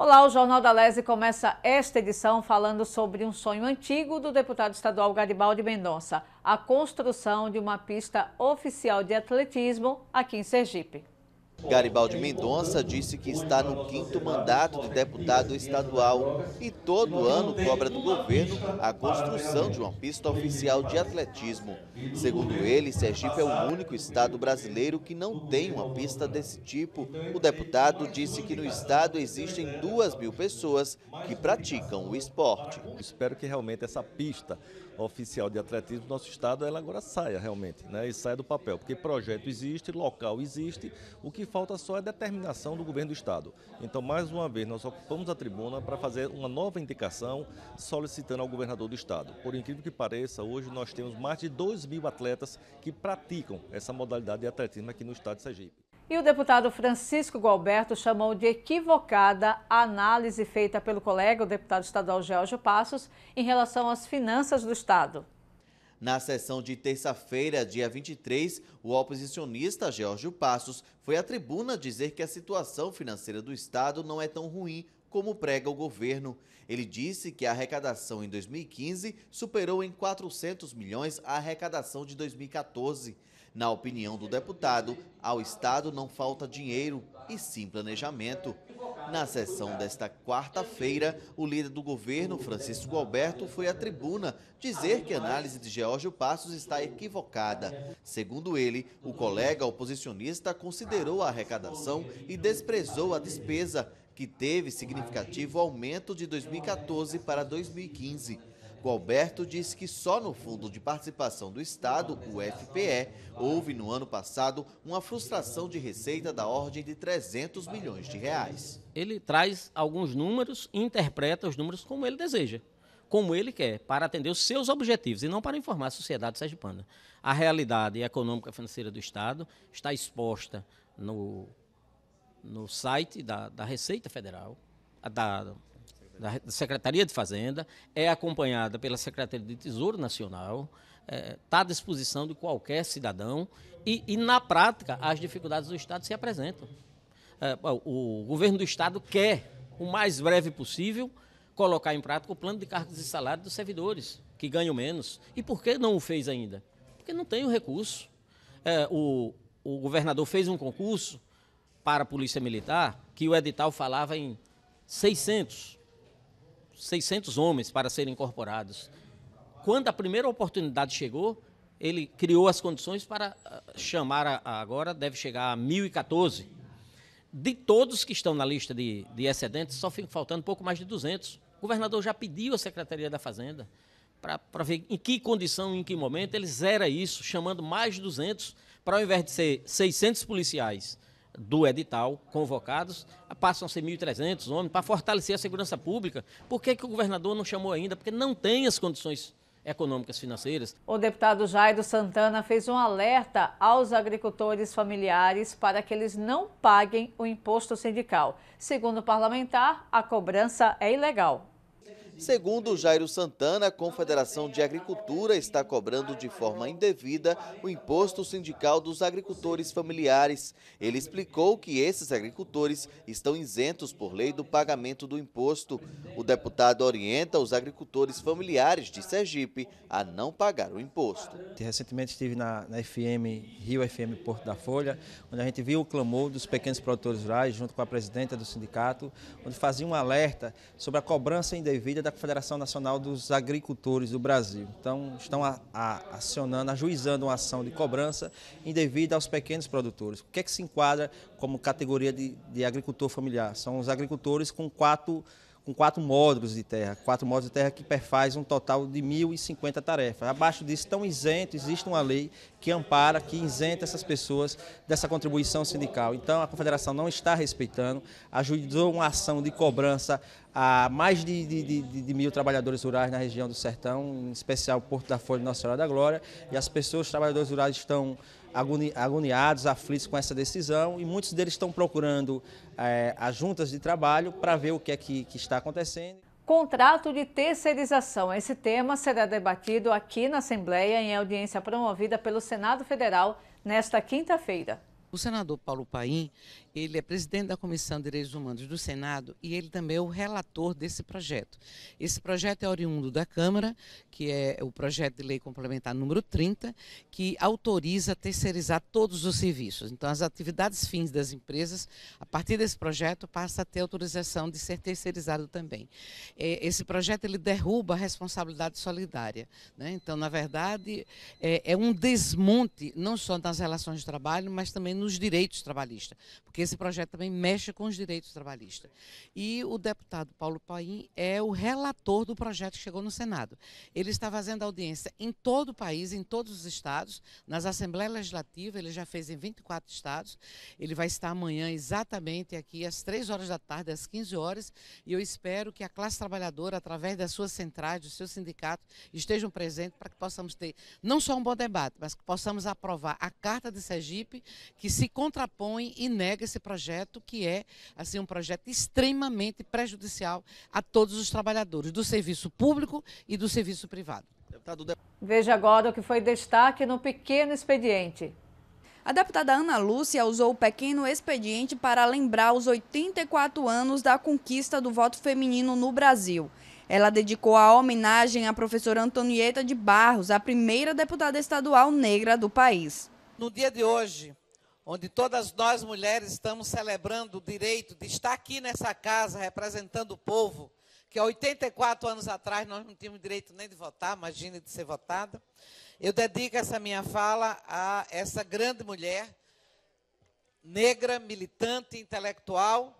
Olá, o Jornal da Lese começa esta edição falando sobre um sonho antigo do deputado estadual Garibaldi Mendonça, a construção de uma pista oficial de atletismo aqui em Sergipe. Garibaldi Mendonça disse que está no quinto mandato de deputado estadual e todo ano cobra do governo a construção de uma pista oficial de atletismo. Segundo ele, Sergipe é o único estado brasileiro que não tem uma pista desse tipo. O deputado disse que no estado existem duas mil pessoas que praticam o esporte. Espero que realmente essa pista oficial de atletismo do nosso estado, ela agora saia realmente, né? E saia do papel, porque projeto existe, local existe, o que falta só é determinação do governo do estado. Então, mais uma vez, nós ocupamos a tribuna para fazer uma nova indicação solicitando ao governador do estado. Por incrível que pareça, hoje nós temos mais de 2 mil atletas que praticam essa modalidade de atletismo aqui no estado de Sergipe. E o deputado Francisco Gualberto chamou de equivocada a análise feita pelo colega, o deputado estadual Geórgio Passos, em relação às finanças do Estado. Na sessão de terça-feira, dia 23, o oposicionista Geórgio Passos foi à tribuna dizer que a situação financeira do Estado não é tão ruim como prega o governo. Ele disse que a arrecadação em 2015 superou em 400 milhões a arrecadação de 2014. Na opinião do deputado, ao Estado não falta dinheiro e sim planejamento. Na sessão desta quarta-feira, o líder do governo, Francisco Alberto, foi à tribuna dizer que a análise de Geórgio Passos está equivocada. Segundo ele, o colega oposicionista considerou a arrecadação e desprezou a despesa, que teve significativo aumento de 2014 para 2015. Gualberto diz que só no Fundo de Participação do Estado, o FPE, houve no ano passado uma frustração de receita da ordem de 300 milhões de reais. Ele traz alguns números e interpreta os números como ele deseja, como ele quer, para atender os seus objetivos e não para informar a sociedade sergipana. A realidade econômica e financeira do Estado está exposta no, no site da, da Receita Federal, da da Secretaria de Fazenda, é acompanhada pela Secretaria de Tesouro Nacional, está é, tá à disposição de qualquer cidadão e, e, na prática, as dificuldades do Estado se apresentam. É, o governo do Estado quer, o mais breve possível, colocar em prática o plano de cargos e salários dos servidores, que ganham menos. E por que não o fez ainda? Porque não tem o recurso. É, o, o governador fez um concurso para a Polícia Militar que o edital falava em 600 600 homens para serem incorporados. Quando a primeira oportunidade chegou, ele criou as condições para ah, chamar a, agora, deve chegar a 1014. De todos que estão na lista de, de excedentes, só fica faltando pouco mais de 200. O governador já pediu à Secretaria da Fazenda para ver em que condição, em que momento, ele zera isso, chamando mais de 200, para ao invés de ser 600 policiais do edital convocados, passam a ser 1.300 homens para fortalecer a segurança pública. Por que, que o governador não chamou ainda? Porque não tem as condições econômicas financeiras. O deputado Jairo Santana fez um alerta aos agricultores familiares para que eles não paguem o imposto sindical. Segundo o parlamentar, a cobrança é ilegal. Segundo Jairo Santana, a Confederação de Agricultura está cobrando de forma indevida o imposto sindical dos agricultores familiares. Ele explicou que esses agricultores estão isentos por lei do pagamento do imposto. O deputado orienta os agricultores familiares de Sergipe a não pagar o imposto. Recentemente estive na, na FM, Rio FM Porto da Folha, onde a gente viu o clamor dos pequenos produtores rurais, junto com a presidenta do sindicato, onde fazia um alerta sobre a cobrança indevida da Confederação Nacional dos Agricultores do Brasil. Então, estão a, a, acionando, ajuizando uma ação de cobrança indevida aos pequenos produtores. O que é que se enquadra como categoria de, de agricultor familiar? São os agricultores com quatro com quatro módulos de terra, quatro módulos de terra que perfaz um total de 1.050 tarefas. Abaixo disso estão isentos, existe uma lei que ampara, que isenta essas pessoas dessa contribuição sindical. Então a confederação não está respeitando, ajudou uma ação de cobrança a mais de, de, de, de mil trabalhadores rurais na região do Sertão, em especial Porto da Folha e Nossa Senhora da Glória, e as pessoas, os trabalhadores rurais estão agoni agoniados, aflitos com essa decisão e muitos deles estão procurando é, as juntas de trabalho para ver o que é que, que está acontecendo. Contrato de terceirização. Esse tema será debatido aqui na Assembleia em audiência promovida pelo Senado Federal nesta quinta-feira. O senador Paulo Paim, ele é presidente da Comissão de Direitos Humanos do Senado e ele também é o relator desse projeto. Esse projeto é oriundo da Câmara, que é o projeto de lei complementar número 30, que autoriza terceirizar todos os serviços. Então, as atividades fins das empresas, a partir desse projeto, passa a ter autorização de ser terceirizado também. É, esse projeto, ele derruba a responsabilidade solidária. Né? Então, na verdade, é, é um desmonte, não só nas relações de trabalho, mas também no dos direitos trabalhistas, porque esse projeto também mexe com os direitos trabalhistas. E o deputado Paulo Paim é o relator do projeto que chegou no Senado. Ele está fazendo audiência em todo o país, em todos os estados, nas Assembleias Legislativas, ele já fez em 24 estados. Ele vai estar amanhã exatamente aqui às 3 horas da tarde, às 15 horas, e eu espero que a classe trabalhadora, através das suas centrais, dos seus sindicatos, estejam presentes para que possamos ter não só um bom debate, mas que possamos aprovar a Carta de Sergipe, que que se contrapõe e nega esse projeto, que é assim um projeto extremamente prejudicial a todos os trabalhadores do serviço público e do serviço privado. Veja agora o que foi destaque no pequeno expediente. A deputada Ana Lúcia usou o pequeno expediente para lembrar os 84 anos da conquista do voto feminino no Brasil. Ela dedicou a homenagem à professora Antonieta de Barros, a primeira deputada estadual negra do país. No dia de hoje, onde todas nós mulheres estamos celebrando o direito de estar aqui nessa casa representando o povo, que há 84 anos atrás nós não tínhamos direito nem de votar, imagine de ser votada. Eu dedico essa minha fala a essa grande mulher, negra, militante, intelectual,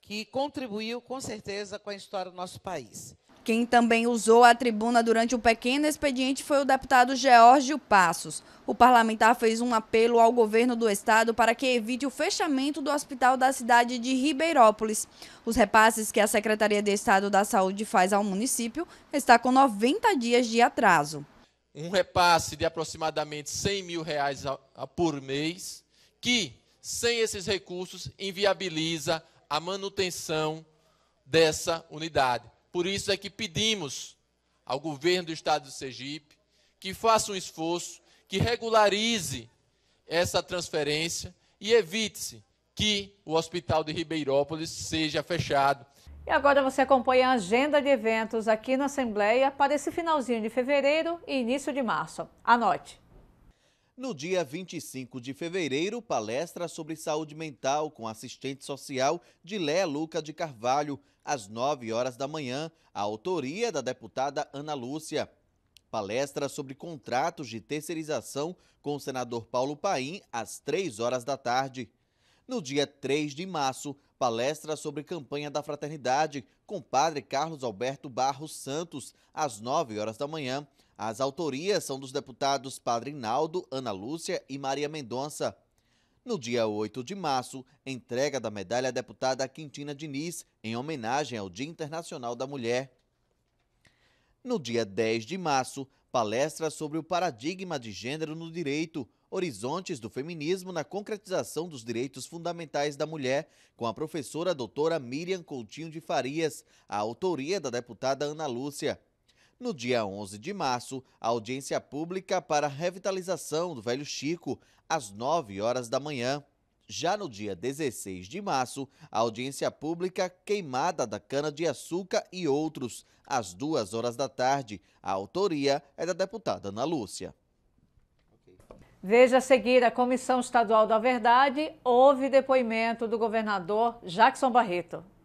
que contribuiu com certeza com a história do nosso país. Quem também usou a tribuna durante o pequeno expediente foi o deputado Geórgio Passos. O parlamentar fez um apelo ao governo do estado para que evite o fechamento do hospital da cidade de Ribeirópolis. Os repasses que a Secretaria de Estado da Saúde faz ao município está com 90 dias de atraso. Um repasse de aproximadamente 100 mil reais por mês, que, sem esses recursos, inviabiliza a manutenção dessa unidade por isso é que pedimos ao governo do estado do Sergipe que faça um esforço, que regularize essa transferência e evite-se que o hospital de Ribeirópolis seja fechado. E agora você acompanha a agenda de eventos aqui na Assembleia para esse finalzinho de fevereiro e início de março. Anote. No dia 25 de fevereiro, palestra sobre saúde mental com assistente social de Léa Luca de Carvalho, às 9 horas da manhã, a autoria da deputada Ana Lúcia. Palestra sobre contratos de terceirização com o senador Paulo Paim, às 3 horas da tarde. No dia 3 de março, palestra sobre campanha da fraternidade com padre Carlos Alberto Barros Santos, às 9 horas da manhã, as autorias são dos deputados Padre Naldo, Ana Lúcia e Maria Mendonça. No dia 8 de março, entrega da medalha à deputada Quintina Diniz, em homenagem ao Dia Internacional da Mulher. No dia 10 de março, palestra sobre o paradigma de gênero no direito, horizontes do feminismo na concretização dos direitos fundamentais da mulher, com a professora doutora Miriam Coutinho de Farias, a autoria da deputada Ana Lúcia. No dia 11 de março, a audiência pública para a revitalização do Velho Chico, às 9 horas da manhã. Já no dia 16 de março, a audiência pública Queimada da Cana-de-Açúcar e Outros, às 2 horas da tarde. A autoria é da deputada Ana Lúcia. Veja a seguir, a Comissão Estadual da Verdade houve depoimento do governador Jackson Barreto.